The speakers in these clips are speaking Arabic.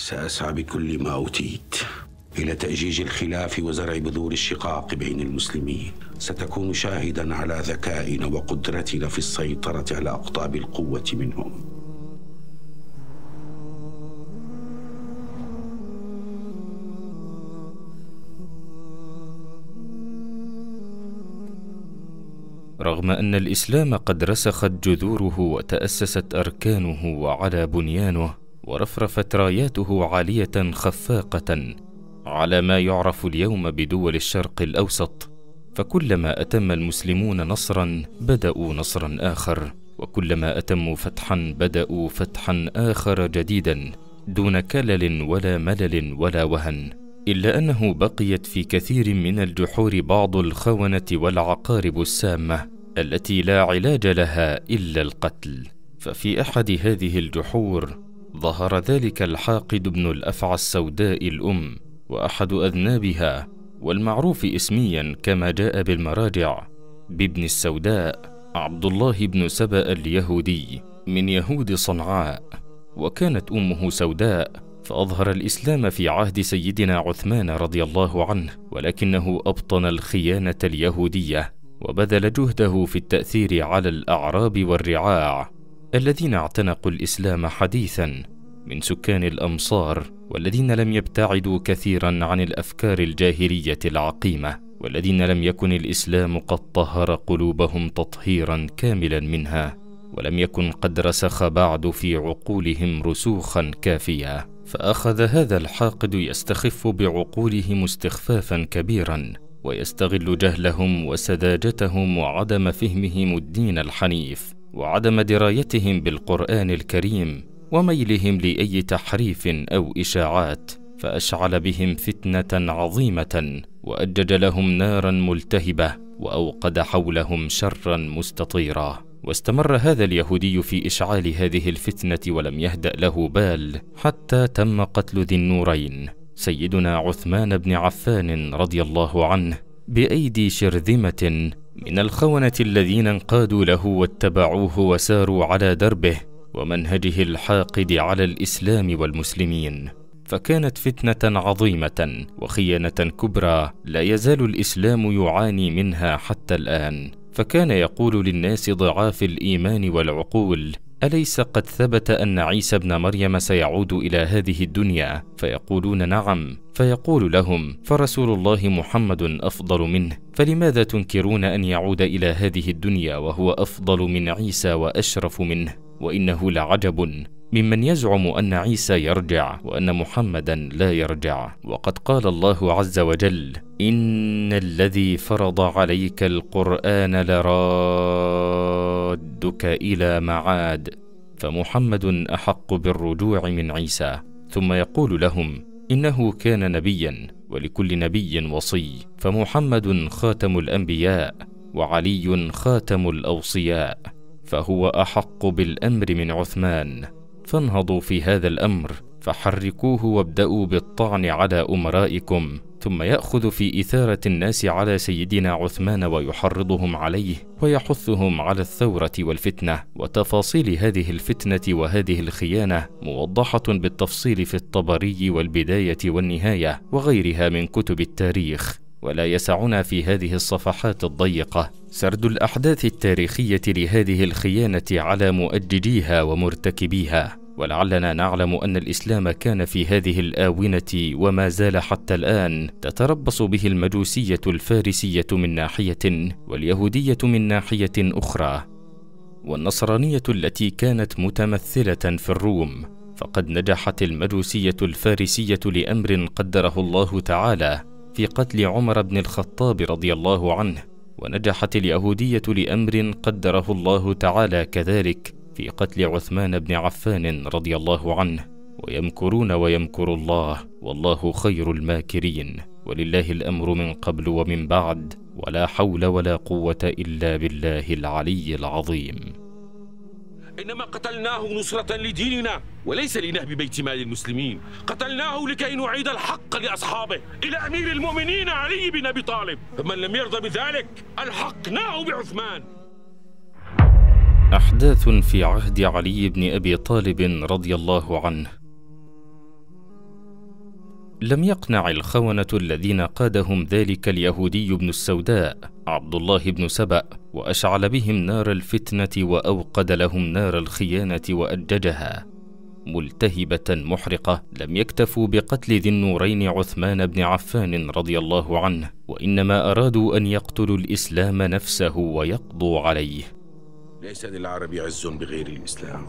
سأسعى بكل ما أوتيت إلى تأجيج الخلاف وزرع بذور الشقاق بين المسلمين ستكون شاهدا على ذكائنا وقدرتنا في السيطرة على أقطاب القوة منهم رغم أن الإسلام قد رسخت جذوره وتأسست أركانه وعلى بنيانه ورفرفت راياته عاليه خفاقه على ما يعرف اليوم بدول الشرق الاوسط فكلما اتم المسلمون نصرا بداوا نصرا اخر وكلما اتموا فتحا بداوا فتحا اخر جديدا دون كلل ولا ملل ولا وهن الا انه بقيت في كثير من الجحور بعض الخونه والعقارب السامه التي لا علاج لها الا القتل ففي احد هذه الجحور ظهر ذلك الحاقد بن الأفعى السوداء الأم وأحد أذنابها والمعروف اسميا كما جاء بالمراجع بابن السوداء عبد الله بن سبأ اليهودي من يهود صنعاء وكانت أمه سوداء فأظهر الإسلام في عهد سيدنا عثمان رضي الله عنه ولكنه أبطن الخيانة اليهودية وبذل جهده في التأثير على الأعراب والرعاع الذين اعتنقوا الإسلام حديثا من سكان الامصار والذين لم يبتعدوا كثيرا عن الافكار الجاهليه العقيمه والذين لم يكن الاسلام قد طهر قلوبهم تطهيرا كاملا منها ولم يكن قد رسخ بعد في عقولهم رسوخا كافيا فاخذ هذا الحاقد يستخف بعقولهم استخفافا كبيرا ويستغل جهلهم وسذاجتهم وعدم فهمهم الدين الحنيف وعدم درايتهم بالقران الكريم وميلهم لاي تحريف او اشاعات فاشعل بهم فتنه عظيمه وأجج لهم نارا ملتهبة وأوقد حولهم شرا مستطيرا واستمر هذا اليهودي في إشعال هذه الفتنة ولم يهدأ له بال حتى تم قتل ذي النورين سيدنا عثمان بن عفان رضي الله عنه بأيدي شرذمة من الخونة الذين انقادوا له واتبعوه وساروا على دربه ومنهجه الحاقد على الاسلام والمسلمين فكانت فتنه عظيمه وخيانه كبرى لا يزال الاسلام يعاني منها حتى الان فكان يقول للناس ضعاف الايمان والعقول اليس قد ثبت ان عيسى ابن مريم سيعود الى هذه الدنيا فيقولون نعم فيقول لهم فرسول الله محمد افضل منه فلماذا تنكرون ان يعود الى هذه الدنيا وهو افضل من عيسى واشرف منه وانه لعجب ممن يزعم ان عيسى يرجع وان محمدا لا يرجع وقد قال الله عز وجل ان الذي فرض عليك القران لرادك الى معاد فمحمد احق بالرجوع من عيسى ثم يقول لهم انه كان نبيا ولكل نبي وصي فمحمد خاتم الانبياء وعلي خاتم الاوصياء فهو احق بالامر من عثمان فانهضوا في هذا الامر فحركوه وابداوا بالطعن على امرائكم ثم ياخذ في اثاره الناس على سيدنا عثمان ويحرضهم عليه ويحثهم على الثوره والفتنه وتفاصيل هذه الفتنه وهذه الخيانه موضحه بالتفصيل في الطبري والبدايه والنهايه وغيرها من كتب التاريخ ولا يسعنا في هذه الصفحات الضيقة سرد الأحداث التاريخية لهذه الخيانة على مؤججيها ومرتكبيها ولعلنا نعلم أن الإسلام كان في هذه الآونة وما زال حتى الآن تتربص به المجوسية الفارسية من ناحية واليهودية من ناحية أخرى والنصرانية التي كانت متمثلة في الروم فقد نجحت المجوسية الفارسية لأمر قدره الله تعالى في قتل عمر بن الخطاب رضي الله عنه ونجحت اليهوديه لامر قدره الله تعالى كذلك في قتل عثمان بن عفان رضي الله عنه ويمكرون ويمكر الله والله خير الماكرين ولله الامر من قبل ومن بعد ولا حول ولا قوه الا بالله العلي العظيم إنما قتلناه نصرة لديننا وليس لنهب بيت مال المسلمين قتلناه لكي نعيد الحق لأصحابه إلى أمير المؤمنين علي بن أبي طالب فمن لم يرضى بذلك ألحقناه بعثمان أحداث في عهد علي بن أبي طالب رضي الله عنه لم يقنع الخونة الذين قادهم ذلك اليهودي بن السوداء عبد الله بن سبأ وأشعل بهم نار الفتنة وأوقد لهم نار الخيانة وأججها ملتهبة محرقة لم يكتفوا بقتل ذي النورين عثمان بن عفان رضي الله عنه وإنما أرادوا أن يقتلوا الإسلام نفسه ويقضوا عليه ليس للعرب عز بغير الإسلام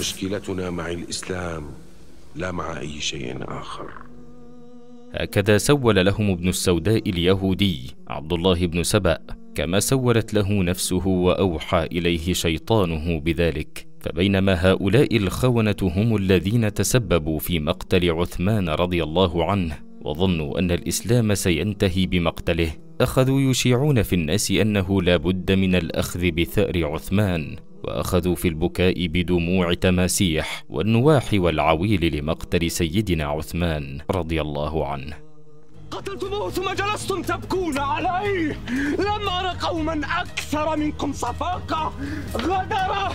مشكلتنا مع الإسلام لا مع أي شيء آخر هكذا سول لهم ابن السوداء اليهودي عبد الله بن سبأ كما سولت له نفسه وأوحى إليه شيطانه بذلك فبينما هؤلاء الخونة هم الذين تسببوا في مقتل عثمان رضي الله عنه وظنوا أن الإسلام سينتهي بمقتله أخذوا يشيعون في الناس أنه لا بد من الأخذ بثأر عثمان واخذوا في البكاء بدموع تماسيح والنواح والعويل لمقتل سيدنا عثمان رضي الله عنه قتلتموه ثم جلستم تبكون عليه لم ار قوما أكثر منكم صفاقة غدرة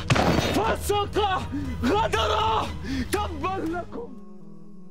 فسقة غدرة تبا لكم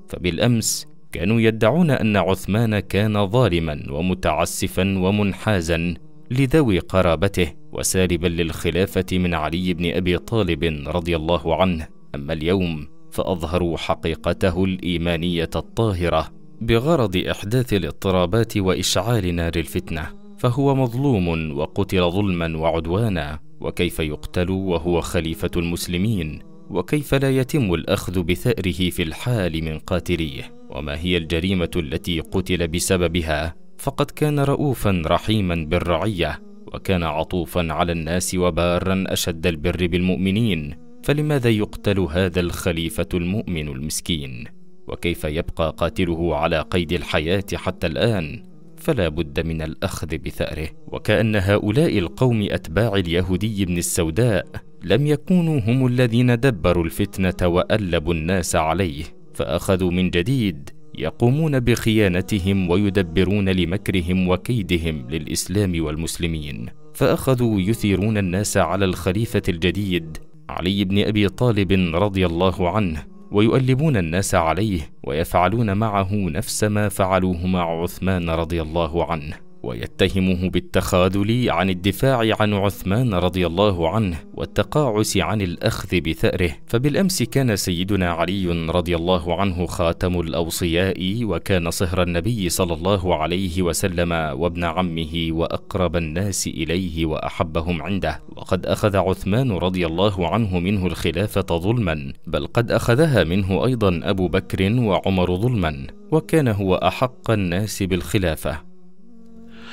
فبالأمس كانوا يدعون أن عثمان كان ظالما ومتعسفا ومنحازا لذوي قرابته وسالبا للخلافه من علي بن ابي طالب رضي الله عنه اما اليوم فاظهروا حقيقته الايمانيه الطاهره بغرض احداث الاضطرابات واشعال نار الفتنه فهو مظلوم وقتل ظلما وعدوانا وكيف يقتل وهو خليفه المسلمين وكيف لا يتم الاخذ بثاره في الحال من قاتليه وما هي الجريمه التي قتل بسببها فقد كان رؤوفا رحيما بالرعيه وكان عطوفا على الناس وبارا اشد البر بالمؤمنين فلماذا يقتل هذا الخليفه المؤمن المسكين وكيف يبقى قاتله على قيد الحياه حتى الان فلا بد من الاخذ بثاره وكان هؤلاء القوم اتباع اليهودي بن السوداء لم يكونوا هم الذين دبروا الفتنه والبوا الناس عليه فاخذوا من جديد يقومون بخيانتهم ويدبرون لمكرهم وكيدهم للاسلام والمسلمين فاخذوا يثيرون الناس على الخليفه الجديد علي بن ابي طالب رضي الله عنه ويؤلبون الناس عليه ويفعلون معه نفس ما فعلوه مع عثمان رضي الله عنه ويتهمه بالتخاذل عن الدفاع عن عثمان رضي الله عنه والتقاعس عن الاخذ بثاره فبالامس كان سيدنا علي رضي الله عنه خاتم الاوصياء وكان صهر النبي صلى الله عليه وسلم وابن عمه واقرب الناس اليه واحبهم عنده وقد اخذ عثمان رضي الله عنه منه الخلافه ظلما بل قد اخذها منه ايضا ابو بكر وعمر ظلما وكان هو احق الناس بالخلافه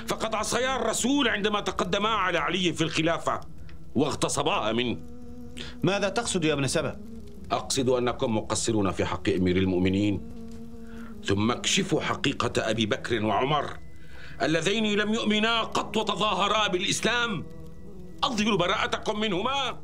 فقد عصيا الرسول عندما تقدما على علي في الخلافة واغتصباها منه ماذا تقصد يا ابن سبا؟ أقصد أنكم مقصرون في حق أمير المؤمنين ثم اكشفوا حقيقة أبي بكر وعمر اللذين لم يؤمنا قط وتظاهرا بالإسلام أظهر براءتكم منهما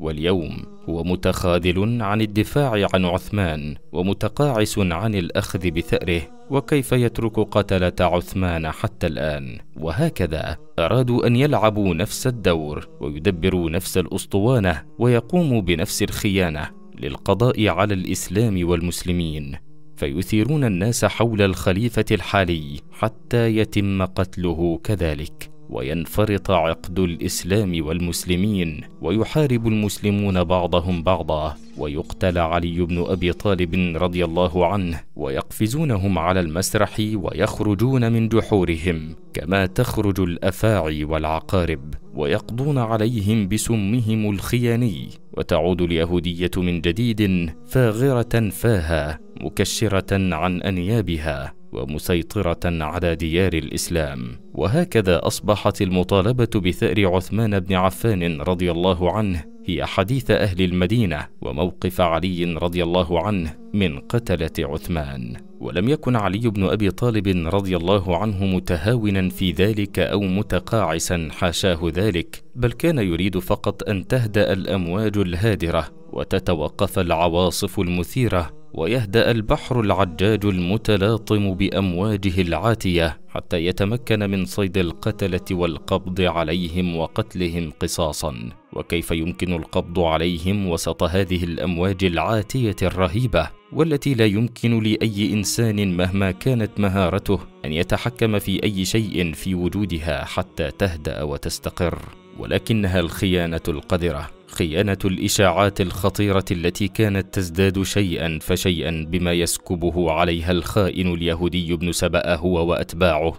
واليوم هو متخاذل عن الدفاع عن عثمان ومتقاعس عن الأخذ بثأره وكيف يترك قتلة عثمان حتى الآن وهكذا أرادوا أن يلعبوا نفس الدور ويدبروا نفس الأسطوانة ويقوموا بنفس الخيانة للقضاء على الإسلام والمسلمين فيثيرون الناس حول الخليفة الحالي حتى يتم قتله كذلك وينفرط عقد الاسلام والمسلمين ويحارب المسلمون بعضهم بعضا ويقتل علي بن ابي طالب رضي الله عنه ويقفزونهم على المسرح ويخرجون من جحورهم كما تخرج الافاعي والعقارب ويقضون عليهم بسمهم الخياني وتعود اليهوديه من جديد فاغره فاها مكشره عن انيابها ومسيطرة على ديار الإسلام، وهكذا أصبحت المطالبة بثأر عثمان بن عفان رضي الله عنه هي حديث أهل المدينة وموقف علي رضي الله عنه من قتلة عثمان، ولم يكن علي بن أبي طالب رضي الله عنه متهاونا في ذلك أو متقاعسا حاشاه ذلك، بل كان يريد فقط أن تهدأ الأمواج الهادرة وتتوقف العواصف المثيرة ويهدأ البحر العجاج المتلاطم بأمواجه العاتية حتى يتمكن من صيد القتلة والقبض عليهم وقتلهم قصاصا وكيف يمكن القبض عليهم وسط هذه الأمواج العاتية الرهيبة والتي لا يمكن لأي إنسان مهما كانت مهارته أن يتحكم في أي شيء في وجودها حتى تهدأ وتستقر ولكنها الخيانة القذرة خيانه الاشاعات الخطيره التي كانت تزداد شيئا فشيئا بما يسكبه عليها الخائن اليهودي ابن سبأ هو واتباعه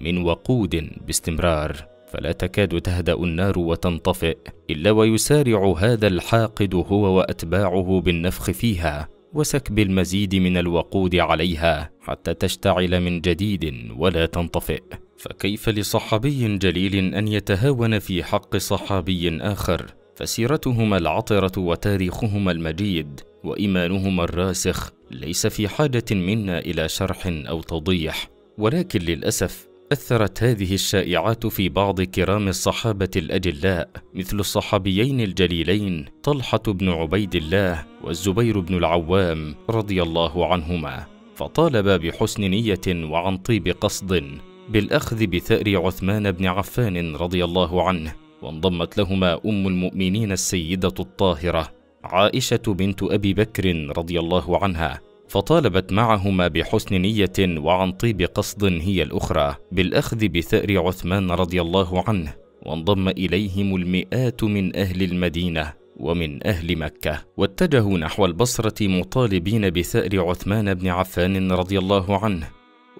من وقود باستمرار فلا تكاد تهدا النار وتنطفئ الا ويسارع هذا الحاقد هو واتباعه بالنفخ فيها وسكب المزيد من الوقود عليها حتى تشتعل من جديد ولا تنطفئ فكيف لصحابي جليل ان يتهاون في حق صحابي اخر فسيرتهما العطرة وتاريخهما المجيد وإيمانهما الراسخ ليس في حاجة منا إلى شرح أو توضيح، ولكن للأسف أثرت هذه الشائعات في بعض كرام الصحابة الأجلاء مثل الصحابيين الجليلين طلحة بن عبيد الله والزبير بن العوام رضي الله عنهما، فطالبا بحسن نية وعن طيب قصد بالأخذ بثأر عثمان بن عفان رضي الله عنه وانضمت لهما ام المؤمنين السيده الطاهره عائشه بنت ابي بكر رضي الله عنها فطالبت معهما بحسن نيه وعن طيب قصد هي الاخرى بالاخذ بثار عثمان رضي الله عنه وانضم اليهم المئات من اهل المدينه ومن اهل مكه واتجهوا نحو البصره مطالبين بثار عثمان بن عفان رضي الله عنه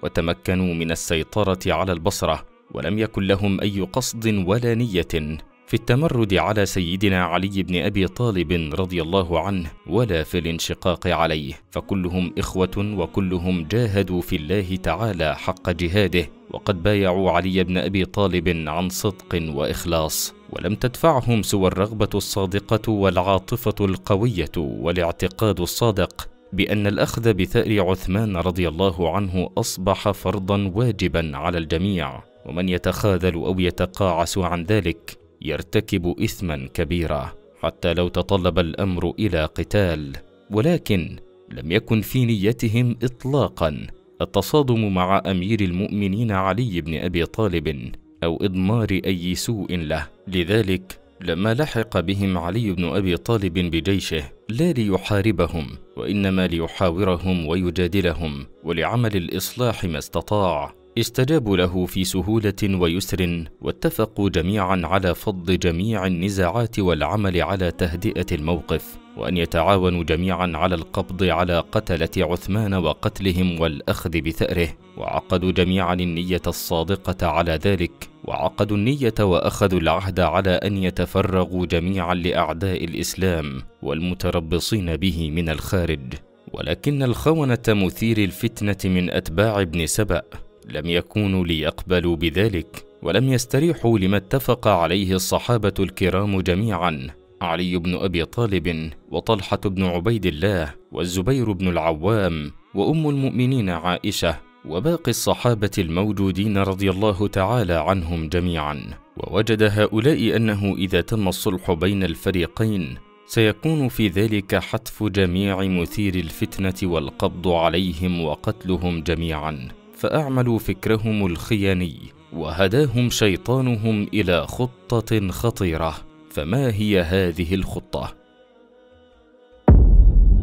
وتمكنوا من السيطره على البصره ولم يكن لهم اي قصد ولا نيه في التمرد على سيدنا علي بن ابي طالب رضي الله عنه ولا في الانشقاق عليه فكلهم اخوه وكلهم جاهدوا في الله تعالى حق جهاده وقد بايعوا علي بن ابي طالب عن صدق واخلاص ولم تدفعهم سوى الرغبه الصادقه والعاطفه القويه والاعتقاد الصادق بان الاخذ بثار عثمان رضي الله عنه اصبح فرضا واجبا على الجميع ومن يتخاذل او يتقاعس عن ذلك يرتكب اثما كبيرا حتى لو تطلب الامر الى قتال ولكن لم يكن في نيتهم اطلاقا التصادم مع امير المؤمنين علي بن ابي طالب او اضمار اي سوء له لذلك لما لحق بهم علي بن ابي طالب بجيشه لا ليحاربهم وانما ليحاورهم ويجادلهم ولعمل الاصلاح ما استطاع استجابوا له في سهولة ويسر واتفقوا جميعا على فض جميع النزاعات والعمل على تهدئة الموقف وأن يتعاونوا جميعا على القبض على قتلة عثمان وقتلهم والأخذ بثأره وعقدوا جميعا النية الصادقة على ذلك وعقدوا النية وأخذوا العهد على أن يتفرغوا جميعا لأعداء الإسلام والمتربصين به من الخارج ولكن الخونة مثير الفتنة من أتباع ابن سبأ لم يكونوا ليقبلوا بذلك ولم يستريحوا لما اتفق عليه الصحابة الكرام جميعا علي بن أبي طالب وطلحة بن عبيد الله والزبير بن العوام وأم المؤمنين عائشة وباقي الصحابة الموجودين رضي الله تعالى عنهم جميعا ووجد هؤلاء أنه إذا تم الصلح بين الفريقين سيكون في ذلك حتف جميع مثير الفتنة والقبض عليهم وقتلهم جميعا فأعملوا فكرهم الخياني وهداهم شيطانهم إلى خطة خطيرة فما هي هذه الخطة؟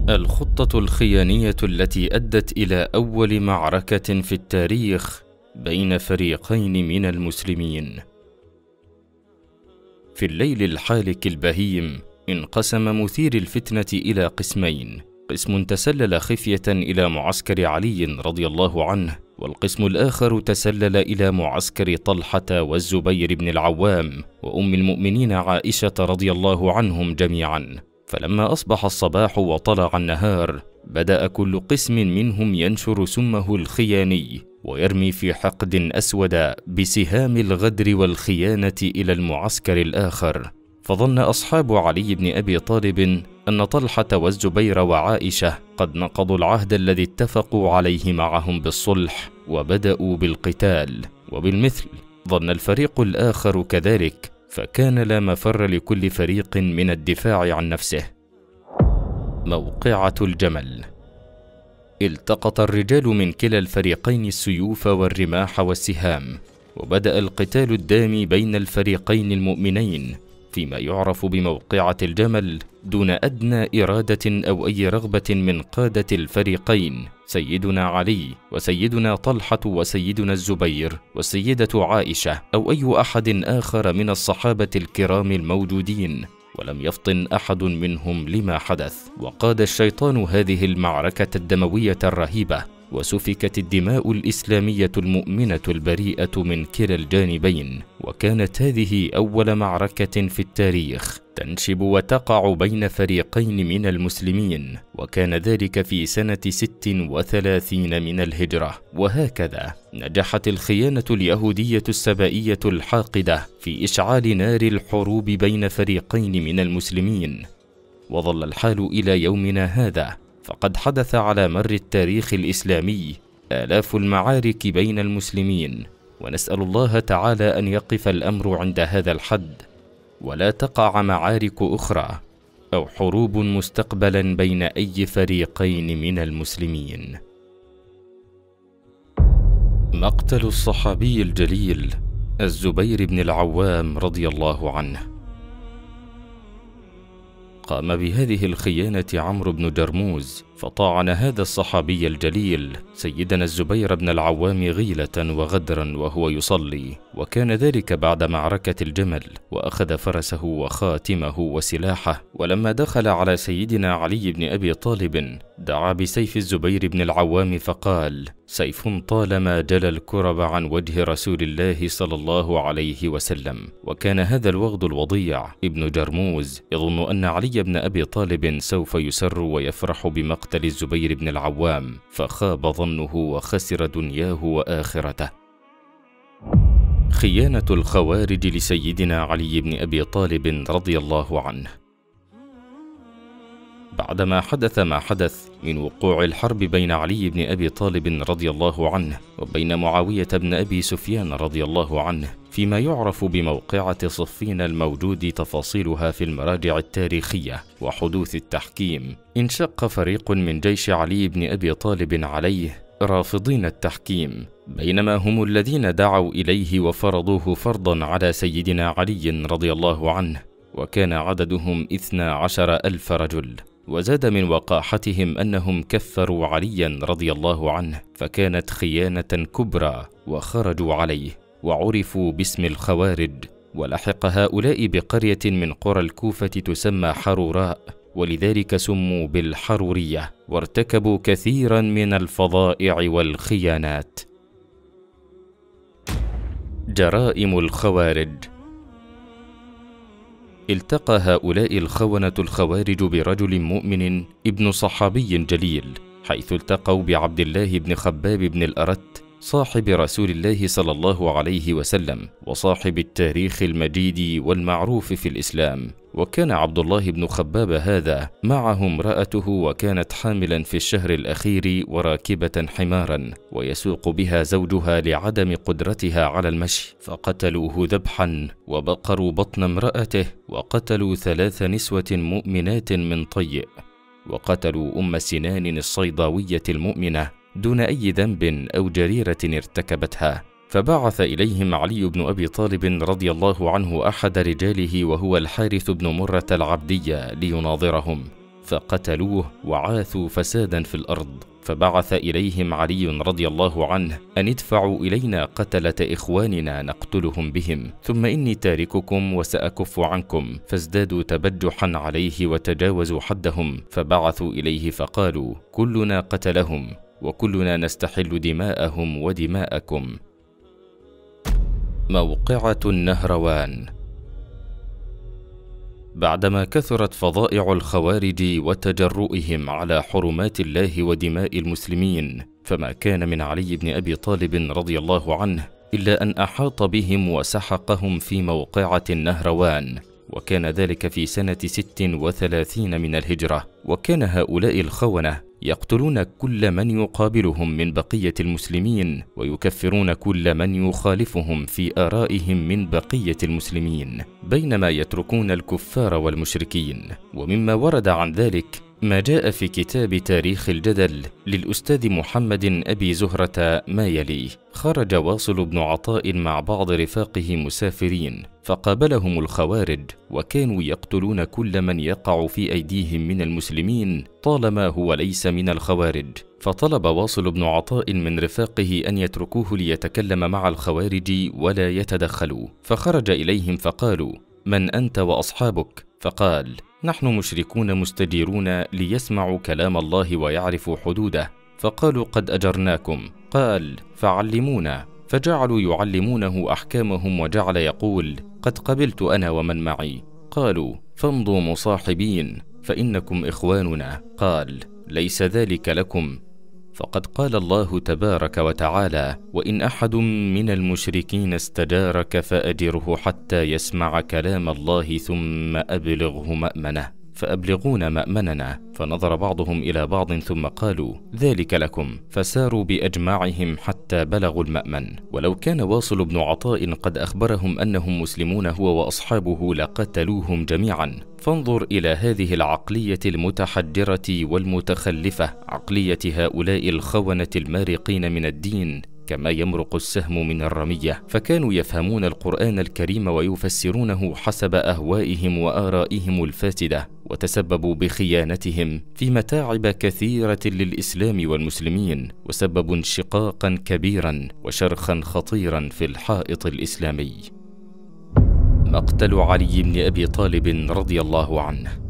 الخطة الخيانية التي أدت إلى أول معركة في التاريخ بين فريقين من المسلمين. في الليل الحالك البهيم، انقسم مثير الفتنة إلى قسمين، قسم تسلل خفية إلى معسكر علي رضي الله عنه، والقسم الآخر تسلل إلى معسكر طلحة والزبير بن العوام وأم المؤمنين عائشة رضي الله عنهم جميعا فلما أصبح الصباح وطلع النهار بدأ كل قسم منهم ينشر سمه الخياني ويرمي في حقد أسود بسهام الغدر والخيانة إلى المعسكر الآخر فظن أصحاب علي بن أبي طالب أن طلحة والزبير وعائشة قد نقضوا العهد الذي اتفقوا عليه معهم بالصلح وبدأوا بالقتال وبالمثل ظن الفريق الآخر كذلك فكان لا مفر لكل فريق من الدفاع عن نفسه موقعة الجمل التقط الرجال من كلا الفريقين السيوف والرماح والسهام وبدأ القتال الدامي بين الفريقين المؤمنين فيما يعرف بموقعة الجمل دون أدنى إرادة أو أي رغبة من قادة الفريقين سيدنا علي وسيدنا طلحة وسيدنا الزبير والسيدة عائشة أو أي أحد آخر من الصحابة الكرام الموجودين ولم يفطن احد منهم لما حدث وقاد الشيطان هذه المعركه الدمويه الرهيبه وسفكت الدماء الاسلاميه المؤمنه البريئه من كلا الجانبين وكانت هذه اول معركه في التاريخ تنشب وتقع بين فريقين من المسلمين وكان ذلك في سنة 36 من الهجرة وهكذا نجحت الخيانة اليهودية السبائية الحاقدة في إشعال نار الحروب بين فريقين من المسلمين وظل الحال إلى يومنا هذا فقد حدث على مر التاريخ الاسلامي الاف المعارك بين المسلمين ونسال الله تعالى ان يقف الامر عند هذا الحد ولا تقع معارك اخرى او حروب مستقبلا بين اي فريقين من المسلمين مقتل الصحابي الجليل الزبير بن العوام رضي الله عنه قام بهذه الخيانة عمرو بن جرموز فطاعن هذا الصحابي الجليل سيدنا الزبير بن العوام غيلة وغدرا وهو يصلي وكان ذلك بعد معركة الجمل وأخذ فرسه وخاتمه وسلاحه ولما دخل على سيدنا علي بن أبي طالب دعا بسيف الزبير بن العوام فقال سيف طالما دلى الكرب عن وجه رسول الله صلى الله عليه وسلم وكان هذا الوغد الوضيع ابن جرموز يظن أن علي بن أبي طالب سوف يسر ويفرح بمقتل الزبير بن العوام فخاب ظنه وخسر دنياه وآخرته خيانة الخوارج لسيدنا علي بن أبي طالب رضي الله عنه بعدما حدث ما حدث من وقوع الحرب بين علي بن ابي طالب رضي الله عنه وبين معاويه بن ابي سفيان رضي الله عنه فيما يعرف بموقعه صفين الموجود تفاصيلها في المراجع التاريخيه وحدوث التحكيم انشق فريق من جيش علي بن ابي طالب عليه رافضين التحكيم بينما هم الذين دعوا اليه وفرضوه فرضا على سيدنا علي رضي الله عنه وكان عددهم اثنا عشر الف رجل وزاد من وقاحتهم انهم كفروا عليا رضي الله عنه فكانت خيانه كبرى وخرجوا عليه وعرفوا باسم الخوارج ولحق هؤلاء بقريه من قرى الكوفه تسمى حروراء ولذلك سموا بالحروريه وارتكبوا كثيرا من الفظائع والخيانات جرائم الخوارج التقى هؤلاء الخونة الخوارج برجل مؤمن ابن صحابي جليل حيث التقوا بعبد الله بن خباب بن الأرت صاحب رسول الله صلى الله عليه وسلم وصاحب التاريخ المجيد والمعروف في الاسلام وكان عبد الله بن خباب هذا معه امرأته وكانت حاملا في الشهر الأخير وراكبة حمارا ويسوق بها زوجها لعدم قدرتها على المشي فقتلوه ذبحا وبقروا بطن امرأته وقتلوا ثلاث نسوة مؤمنات من طيء وقتلوا أم سنان الصيداوية المؤمنة دون اي ذنب او جريره ارتكبتها فبعث اليهم علي بن ابي طالب رضي الله عنه احد رجاله وهو الحارث بن مره العبديه ليناظرهم فقتلوه وعاثوا فسادا في الارض فبعث اليهم علي رضي الله عنه ان ادفعوا الينا قتله اخواننا نقتلهم بهم ثم اني تارككم وساكف عنكم فازدادوا تبجحا عليه وتجاوزوا حدهم فبعثوا اليه فقالوا كلنا قتلهم وكلنا نستحل دماءهم ودماءكم موقعة النهروان بعدما كثرت فظائع الخوارج وتجرؤهم على حرمات الله ودماء المسلمين فما كان من علي بن ابي طالب رضي الله عنه الا ان احاط بهم وسحقهم في موقعه النهروان وكان ذلك في سنه ست وثلاثين من الهجره وكان هؤلاء الخونه يقتلون كل من يقابلهم من بقيه المسلمين ويكفرون كل من يخالفهم في ارائهم من بقيه المسلمين بينما يتركون الكفار والمشركين ومما ورد عن ذلك ما جاء في كتاب تاريخ الجدل للأستاذ محمد أبي زهرة ما يلي خرج واصل بن عطاء مع بعض رفاقه مسافرين فقابلهم الخوارج وكانوا يقتلون كل من يقع في أيديهم من المسلمين طالما هو ليس من الخوارج فطلب واصل بن عطاء من رفاقه أن يتركوه ليتكلم مع الخوارج ولا يتدخلوا فخرج إليهم فقالوا من أنت وأصحابك؟ فقال نحن مشركون مستديرون ليسمعوا كلام الله ويعرفوا حدوده فقالوا قد اجرناكم قال فعلمونا فجعلوا يعلمونه احكامهم وجعل يقول قد قبلت انا ومن معي قالوا فامضوا مصاحبين فانكم اخواننا قال ليس ذلك لكم فقد قال الله تبارك وتعالى وان احد من المشركين استجارك فاجره حتى يسمع كلام الله ثم ابلغه مامنه فأبلغونا مأمننا فنظر بعضهم إلى بعض ثم قالوا ذلك لكم فساروا بأجماعهم حتى بلغوا المأمن ولو كان واصل بن عطاء قد أخبرهم أنهم مسلمون هو وأصحابه لقتلوهم جميعا فانظر إلى هذه العقلية المتحجرة والمتخلفة عقلية هؤلاء الخونة المارقين من الدين كما يمرق السهم من الرميه فكانوا يفهمون القران الكريم ويفسرونه حسب اهوائهم وارائهم الفاسده وتسببوا بخيانتهم في متاعب كثيره للاسلام والمسلمين وسببوا انشقاقا كبيرا وشرخا خطيرا في الحائط الاسلامي مقتل علي بن ابي طالب رضي الله عنه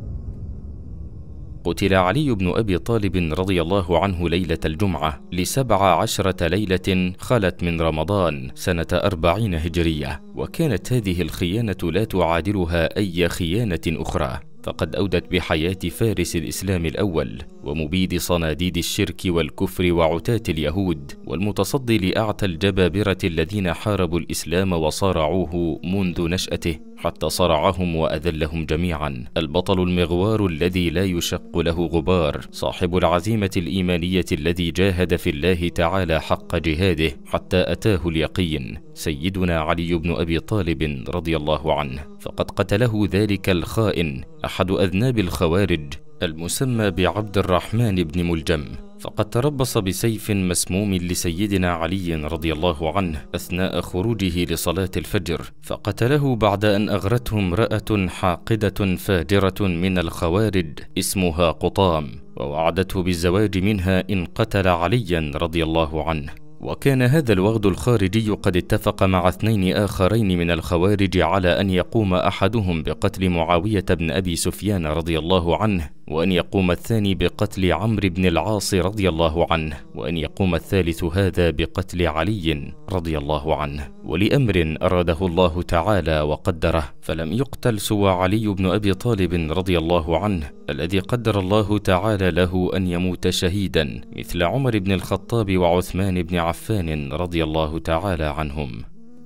قتل علي بن أبي طالب رضي الله عنه ليلة الجمعة لسبع عشرة ليلة خلت من رمضان سنة أربعين هجرية وكانت هذه الخيانة لا تعادلها أي خيانة أخرى فقد أودت بحياة فارس الإسلام الأول ومبيد صناديد الشرك والكفر وعتاة اليهود والمتصدي لأعتى الجبابرة الذين حاربوا الإسلام وصارعوه منذ نشأته حتى صرعهم واذلهم جميعا البطل المغوار الذي لا يشق له غبار صاحب العزيمه الايمانيه الذي جاهد في الله تعالى حق جهاده حتى اتاه اليقين سيدنا علي بن ابي طالب رضي الله عنه فقد قتله ذلك الخائن احد اذناب الخوارج المسمى بعبد الرحمن بن ملجم فقد تربص بسيف مسموم لسيدنا علي رضي الله عنه اثناء خروجه لصلاه الفجر فقتله بعد ان اغرته امراه حاقده فاجره من الخوارج اسمها قطام ووعدته بالزواج منها ان قتل عليا رضي الله عنه وكان هذا الوغد الخارجي قد اتفق مع اثنين آخرين من الخوارج على أن يقوم أحدهم بقتل معاوية بن أبي سفيان رضي الله عنه وأن يقوم الثاني بقتل عمرو بن العاص رضي الله عنه وأن يقوم الثالث هذا بقتل علي رضي الله عنه ولأمر أراده الله تعالى وقدره فلم يقتل سوى علي بن أبي طالب رضي الله عنه الذي قدر الله تعالى له أن يموت شهيدا مثل عمر بن الخطاب وعثمان بن عفان رضي الله تعالى عنهم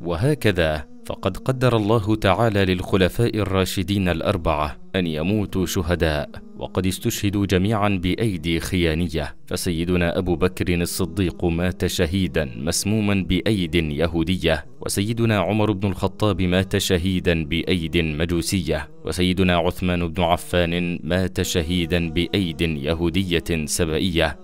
وهكذا فقد قدر الله تعالى للخلفاء الراشدين الاربعه ان يموتوا شهداء وقد استشهدوا جميعا بايدي خيانيه فسيدنا ابو بكر الصديق مات شهيدا مسموما بايد يهوديه وسيدنا عمر بن الخطاب مات شهيدا بايد مجوسيه وسيدنا عثمان بن عفان مات شهيدا بايد يهوديه سبائيه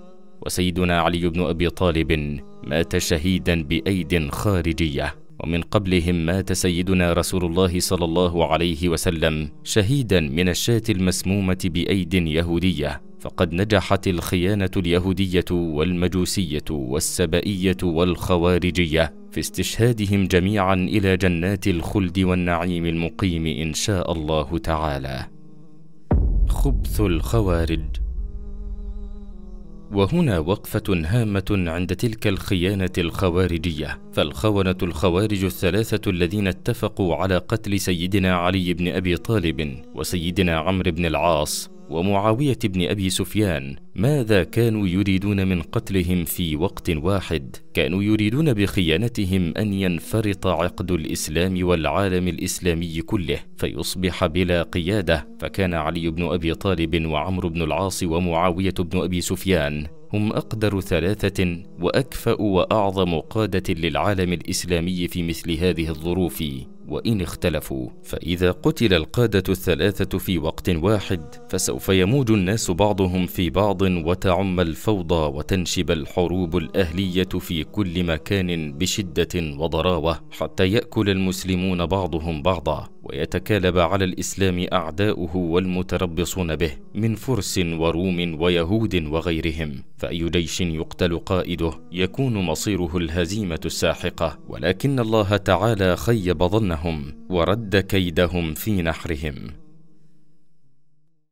وسيدنا علي بن ابي طالب مات شهيدا بايد خارجيه ومن قبلهم مات سيدنا رسول الله صلى الله عليه وسلم شهيدا من الشاة المسمومة بأيد يهودية فقد نجحت الخيانة اليهودية والمجوسية والسبائية والخوارجية في استشهادهم جميعا إلى جنات الخلد والنعيم المقيم إن شاء الله تعالى خبث الخوارج وهنا وقفة هامة عند تلك الخيانة الخوارجية، فالخونة الخوارج الثلاثة الذين اتفقوا على قتل سيدنا علي بن أبي طالب وسيدنا عمرو بن العاص ومعاوية بن أبي سفيان ماذا كانوا يريدون من قتلهم في وقت واحد؟ كانوا يريدون بخيانتهم أن ينفرط عقد الإسلام والعالم الإسلامي كله فيصبح بلا قيادة فكان علي بن أبي طالب وعمرو بن العاص ومعاوية بن أبي سفيان هم أقدر ثلاثة وأكفأ وأعظم قادة للعالم الإسلامي في مثل هذه الظروف وإن اختلفوا فإذا قتل القادة الثلاثة في وقت واحد فسوف يموج الناس بعضهم في بعض وتعم الفوضى وتنشب الحروب الأهلية في كل مكان بشدة وضراوة حتى يأكل المسلمون بعضهم بعضا ويتكالب على الاسلام اعداؤه والمتربصون به من فرس وروم ويهود وغيرهم فاي جيش يقتل قائده يكون مصيره الهزيمه الساحقه ولكن الله تعالى خيب ظنهم ورد كيدهم في نحرهم